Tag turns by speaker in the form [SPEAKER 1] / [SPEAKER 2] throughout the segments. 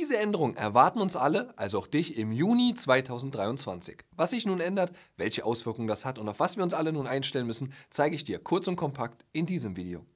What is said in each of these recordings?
[SPEAKER 1] Diese Änderungen erwarten uns alle, also auch dich, im Juni 2023. Was sich nun ändert, welche Auswirkungen das hat und auf was wir uns alle nun einstellen müssen, zeige ich dir kurz und kompakt in diesem Video.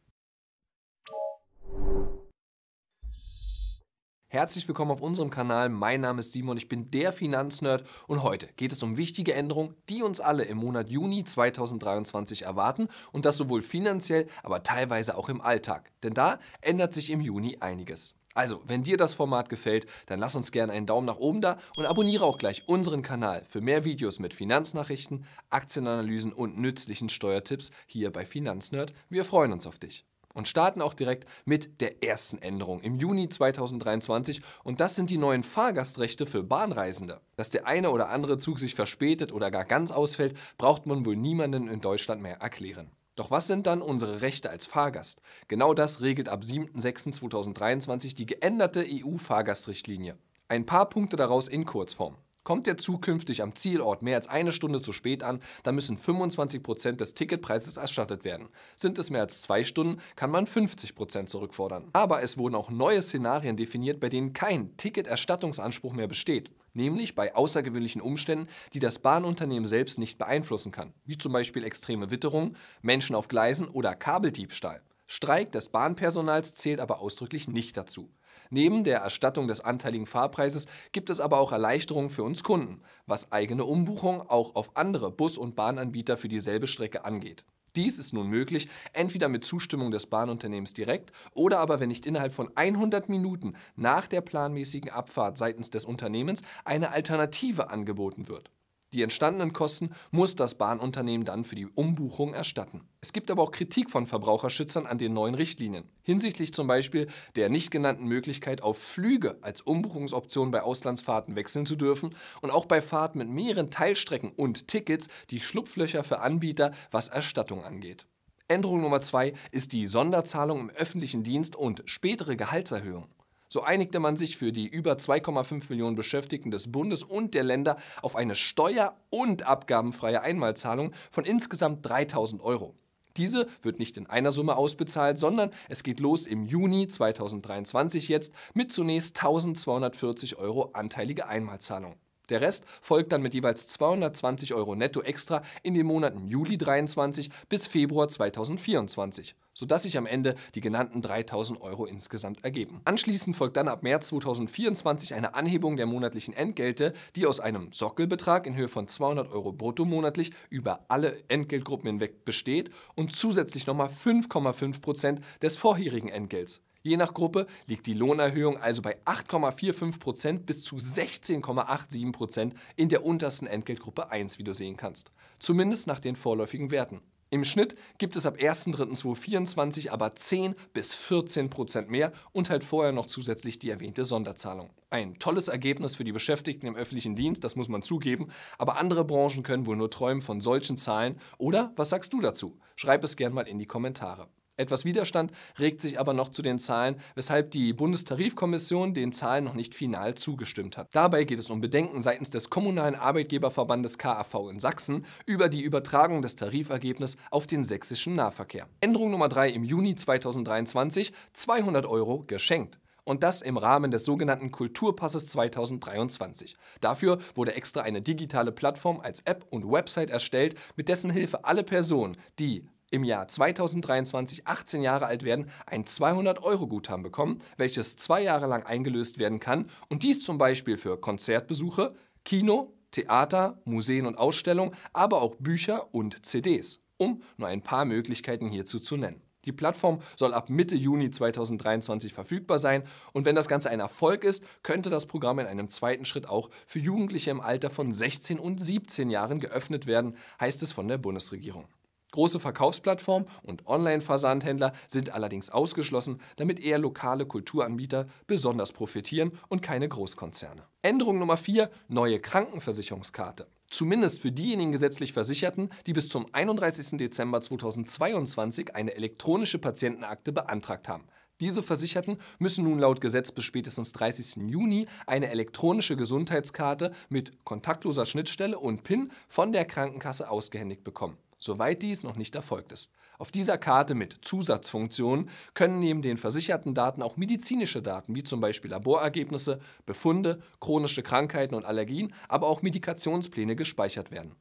[SPEAKER 1] Herzlich willkommen auf unserem Kanal. Mein Name ist Simon, ich bin der Finanznerd und heute geht es um wichtige Änderungen, die uns alle im Monat Juni 2023 erwarten und das sowohl finanziell, aber teilweise auch im Alltag. Denn da ändert sich im Juni einiges. Also, wenn dir das Format gefällt, dann lass uns gerne einen Daumen nach oben da und abonniere auch gleich unseren Kanal für mehr Videos mit Finanznachrichten, Aktienanalysen und nützlichen Steuertipps hier bei Finanznerd. Wir freuen uns auf dich und starten auch direkt mit der ersten Änderung im Juni 2023 und das sind die neuen Fahrgastrechte für Bahnreisende. Dass der eine oder andere Zug sich verspätet oder gar ganz ausfällt, braucht man wohl niemanden in Deutschland mehr erklären. Doch was sind dann unsere Rechte als Fahrgast? Genau das regelt ab 7.06.2023 die geänderte EU-Fahrgastrichtlinie. Ein paar Punkte daraus in Kurzform. Kommt er zukünftig am Zielort mehr als eine Stunde zu spät an, dann müssen 25% des Ticketpreises erstattet werden. Sind es mehr als zwei Stunden, kann man 50% zurückfordern. Aber es wurden auch neue Szenarien definiert, bei denen kein Ticketerstattungsanspruch mehr besteht. Nämlich bei außergewöhnlichen Umständen, die das Bahnunternehmen selbst nicht beeinflussen kann. Wie zum Beispiel extreme Witterung, Menschen auf Gleisen oder Kabeldiebstahl. Streik des Bahnpersonals zählt aber ausdrücklich nicht dazu. Neben der Erstattung des anteiligen Fahrpreises gibt es aber auch Erleichterungen für uns Kunden, was eigene Umbuchung auch auf andere Bus- und Bahnanbieter für dieselbe Strecke angeht. Dies ist nun möglich, entweder mit Zustimmung des Bahnunternehmens direkt oder aber wenn nicht innerhalb von 100 Minuten nach der planmäßigen Abfahrt seitens des Unternehmens eine Alternative angeboten wird. Die entstandenen Kosten muss das Bahnunternehmen dann für die Umbuchung erstatten. Es gibt aber auch Kritik von Verbraucherschützern an den neuen Richtlinien. Hinsichtlich zum Beispiel der nicht genannten Möglichkeit, auf Flüge als Umbuchungsoption bei Auslandsfahrten wechseln zu dürfen und auch bei Fahrten mit mehreren Teilstrecken und Tickets die Schlupflöcher für Anbieter, was Erstattung angeht. Änderung Nummer zwei ist die Sonderzahlung im öffentlichen Dienst und spätere Gehaltserhöhung. So einigte man sich für die über 2,5 Millionen Beschäftigten des Bundes und der Länder auf eine steuer- und abgabenfreie Einmalzahlung von insgesamt 3000 Euro. Diese wird nicht in einer Summe ausbezahlt, sondern es geht los im Juni 2023 jetzt mit zunächst 1240 Euro anteilige Einmalzahlung. Der Rest folgt dann mit jeweils 220 Euro netto extra in den Monaten Juli 23 bis Februar 2024 sodass sich am Ende die genannten 3000 Euro insgesamt ergeben. Anschließend folgt dann ab März 2024 eine Anhebung der monatlichen Entgelte, die aus einem Sockelbetrag in Höhe von 200 Euro brutto monatlich über alle Entgeltgruppen hinweg besteht und zusätzlich nochmal 5,5 Prozent des vorherigen Entgelts. Je nach Gruppe liegt die Lohnerhöhung also bei 8,45% bis zu 16,87% in der untersten Entgeltgruppe 1, wie du sehen kannst. Zumindest nach den vorläufigen Werten. Im Schnitt gibt es ab 1.3.2024 aber 10 bis 14 mehr und halt vorher noch zusätzlich die erwähnte Sonderzahlung. Ein tolles Ergebnis für die Beschäftigten im öffentlichen Dienst, das muss man zugeben, aber andere Branchen können wohl nur träumen von solchen Zahlen. Oder was sagst du dazu? Schreib es gerne mal in die Kommentare. Etwas Widerstand regt sich aber noch zu den Zahlen, weshalb die Bundestarifkommission den Zahlen noch nicht final zugestimmt hat. Dabei geht es um Bedenken seitens des Kommunalen Arbeitgeberverbandes KAV in Sachsen über die Übertragung des Tarifergebnisses auf den sächsischen Nahverkehr. Änderung Nummer 3 im Juni 2023, 200 Euro geschenkt. Und das im Rahmen des sogenannten Kulturpasses 2023. Dafür wurde extra eine digitale Plattform als App und Website erstellt, mit dessen Hilfe alle Personen, die im Jahr 2023 18 Jahre alt werden, ein 200-Euro-Guthaben bekommen, welches zwei Jahre lang eingelöst werden kann und dies zum Beispiel für Konzertbesuche, Kino, Theater, Museen und Ausstellungen, aber auch Bücher und CDs, um nur ein paar Möglichkeiten hierzu zu nennen. Die Plattform soll ab Mitte Juni 2023 verfügbar sein und wenn das Ganze ein Erfolg ist, könnte das Programm in einem zweiten Schritt auch für Jugendliche im Alter von 16 und 17 Jahren geöffnet werden, heißt es von der Bundesregierung. Große Verkaufsplattformen und Online-Versandhändler sind allerdings ausgeschlossen, damit eher lokale Kulturanbieter besonders profitieren und keine Großkonzerne. Änderung Nummer 4, neue Krankenversicherungskarte zumindest für diejenigen gesetzlich Versicherten, die bis zum 31. Dezember 2022 eine elektronische Patientenakte beantragt haben. Diese Versicherten müssen nun laut Gesetz bis spätestens 30. Juni eine elektronische Gesundheitskarte mit kontaktloser Schnittstelle und PIN von der Krankenkasse ausgehändigt bekommen soweit dies noch nicht erfolgt ist. Auf dieser Karte mit Zusatzfunktionen können neben den versicherten Daten auch medizinische Daten wie zum Beispiel Laborergebnisse, Befunde, chronische Krankheiten und Allergien, aber auch Medikationspläne gespeichert werden.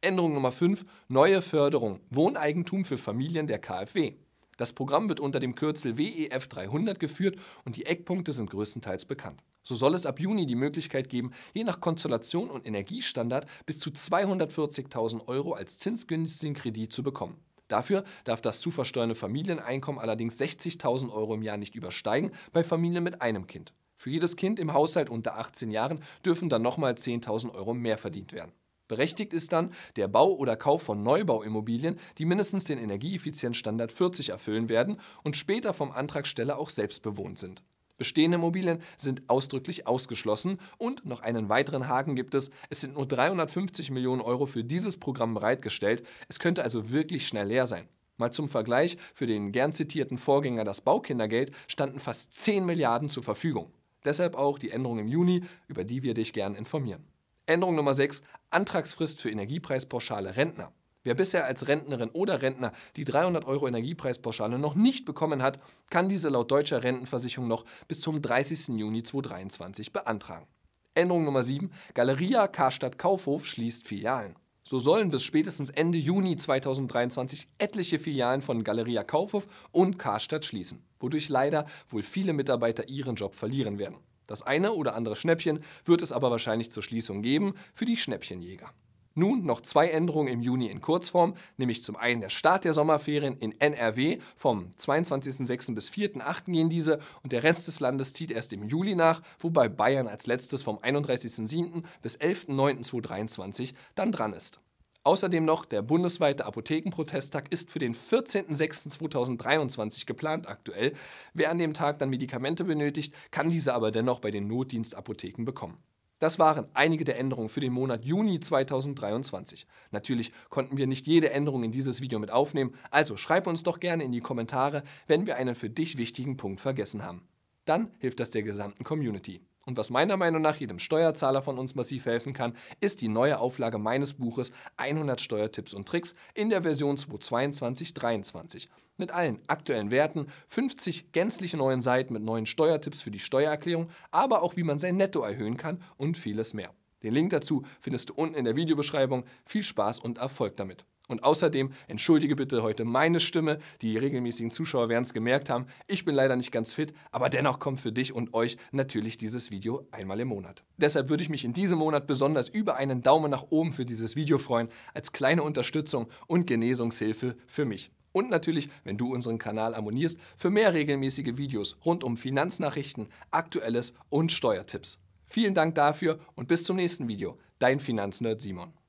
[SPEAKER 1] Änderung Nummer 5. Neue Förderung. Wohneigentum für Familien der KfW. Das Programm wird unter dem Kürzel WEF 300 geführt und die Eckpunkte sind größtenteils bekannt. So soll es ab Juni die Möglichkeit geben, je nach Konstellation und Energiestandard bis zu 240.000 Euro als zinsgünstigen Kredit zu bekommen. Dafür darf das zu versteuernde Familieneinkommen allerdings 60.000 Euro im Jahr nicht übersteigen, bei Familien mit einem Kind. Für jedes Kind im Haushalt unter 18 Jahren dürfen dann nochmal 10.000 Euro mehr verdient werden. Berechtigt ist dann der Bau oder Kauf von Neubauimmobilien, die mindestens den Energieeffizienzstandard 40 erfüllen werden und später vom Antragsteller auch selbst bewohnt sind. Bestehende Immobilien sind ausdrücklich ausgeschlossen. Und noch einen weiteren Haken gibt es. Es sind nur 350 Millionen Euro für dieses Programm bereitgestellt. Es könnte also wirklich schnell leer sein. Mal zum Vergleich, für den gern zitierten Vorgänger das Baukindergeld standen fast 10 Milliarden zur Verfügung. Deshalb auch die Änderung im Juni, über die wir dich gern informieren. Änderung Nummer 6, Antragsfrist für Energiepreispauschale Rentner. Wer bisher als Rentnerin oder Rentner die 300 Euro Energiepreispauschale noch nicht bekommen hat, kann diese laut deutscher Rentenversicherung noch bis zum 30. Juni 2023 beantragen. Änderung Nummer 7. Galeria Karstadt Kaufhof schließt Filialen. So sollen bis spätestens Ende Juni 2023 etliche Filialen von Galeria Kaufhof und Karstadt schließen, wodurch leider wohl viele Mitarbeiter ihren Job verlieren werden. Das eine oder andere Schnäppchen wird es aber wahrscheinlich zur Schließung geben für die Schnäppchenjäger. Nun noch zwei Änderungen im Juni in Kurzform, nämlich zum einen der Start der Sommerferien in NRW. Vom 22.06. bis 4.08. gehen diese und der Rest des Landes zieht erst im Juli nach, wobei Bayern als letztes vom 31.07. bis 11.09.2023 dann dran ist. Außerdem noch der bundesweite Apothekenprotesttag ist für den 14.06.2023 geplant aktuell. Wer an dem Tag dann Medikamente benötigt, kann diese aber dennoch bei den Notdienstapotheken bekommen. Das waren einige der Änderungen für den Monat Juni 2023. Natürlich konnten wir nicht jede Änderung in dieses Video mit aufnehmen, also schreib uns doch gerne in die Kommentare, wenn wir einen für dich wichtigen Punkt vergessen haben. Dann hilft das der gesamten Community. Und was meiner Meinung nach jedem Steuerzahler von uns massiv helfen kann, ist die neue Auflage meines Buches 100 Steuertipps und Tricks in der Version 2022-23. Mit allen aktuellen Werten, 50 gänzlich neuen Seiten mit neuen Steuertipps für die Steuererklärung, aber auch wie man sein Netto erhöhen kann und vieles mehr. Den Link dazu findest du unten in der Videobeschreibung. Viel Spaß und Erfolg damit! Und außerdem entschuldige bitte heute meine Stimme. Die regelmäßigen Zuschauer werden es gemerkt haben. Ich bin leider nicht ganz fit, aber dennoch kommt für dich und euch natürlich dieses Video einmal im Monat. Deshalb würde ich mich in diesem Monat besonders über einen Daumen nach oben für dieses Video freuen, als kleine Unterstützung und Genesungshilfe für mich. Und natürlich, wenn du unseren Kanal abonnierst, für mehr regelmäßige Videos rund um Finanznachrichten, Aktuelles und Steuertipps. Vielen Dank dafür und bis zum nächsten Video. Dein Finanznerd Simon.